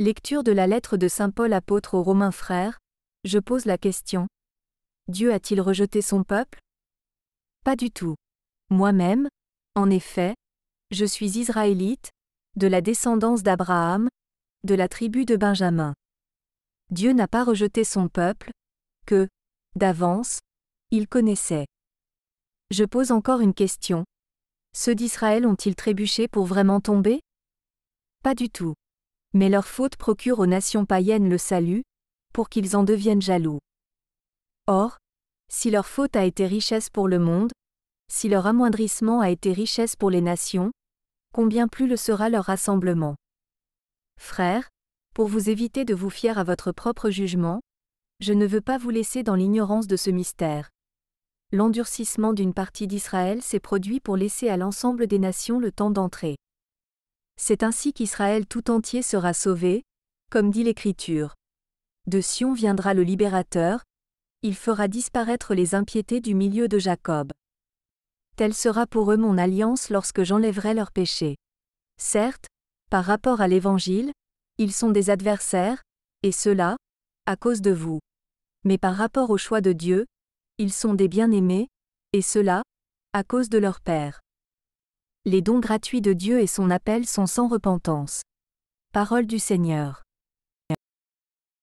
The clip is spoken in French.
Lecture de la lettre de Saint Paul apôtre aux Romains frères, je pose la question. Dieu a-t-il rejeté son peuple Pas du tout. Moi-même, en effet, je suis israélite, de la descendance d'Abraham, de la tribu de Benjamin. Dieu n'a pas rejeté son peuple, que, d'avance, il connaissait. Je pose encore une question. Ceux d'Israël ont-ils trébuché pour vraiment tomber Pas du tout. Mais leur faute procure aux nations païennes le salut, pour qu'ils en deviennent jaloux. Or, si leur faute a été richesse pour le monde, si leur amoindrissement a été richesse pour les nations, combien plus le sera leur rassemblement. Frères, pour vous éviter de vous fier à votre propre jugement, je ne veux pas vous laisser dans l'ignorance de ce mystère. L'endurcissement d'une partie d'Israël s'est produit pour laisser à l'ensemble des nations le temps d'entrer. C'est ainsi qu'Israël tout entier sera sauvé, comme dit l'Écriture. De Sion viendra le libérateur, il fera disparaître les impiétés du milieu de Jacob. Telle sera pour eux mon alliance lorsque j'enlèverai leurs péchés. Certes, par rapport à l'Évangile, ils sont des adversaires, et cela, à cause de vous. Mais par rapport au choix de Dieu, ils sont des bien-aimés, et cela, à cause de leur Père les dons gratuits de Dieu et son appel sont sans repentance. Parole du Seigneur.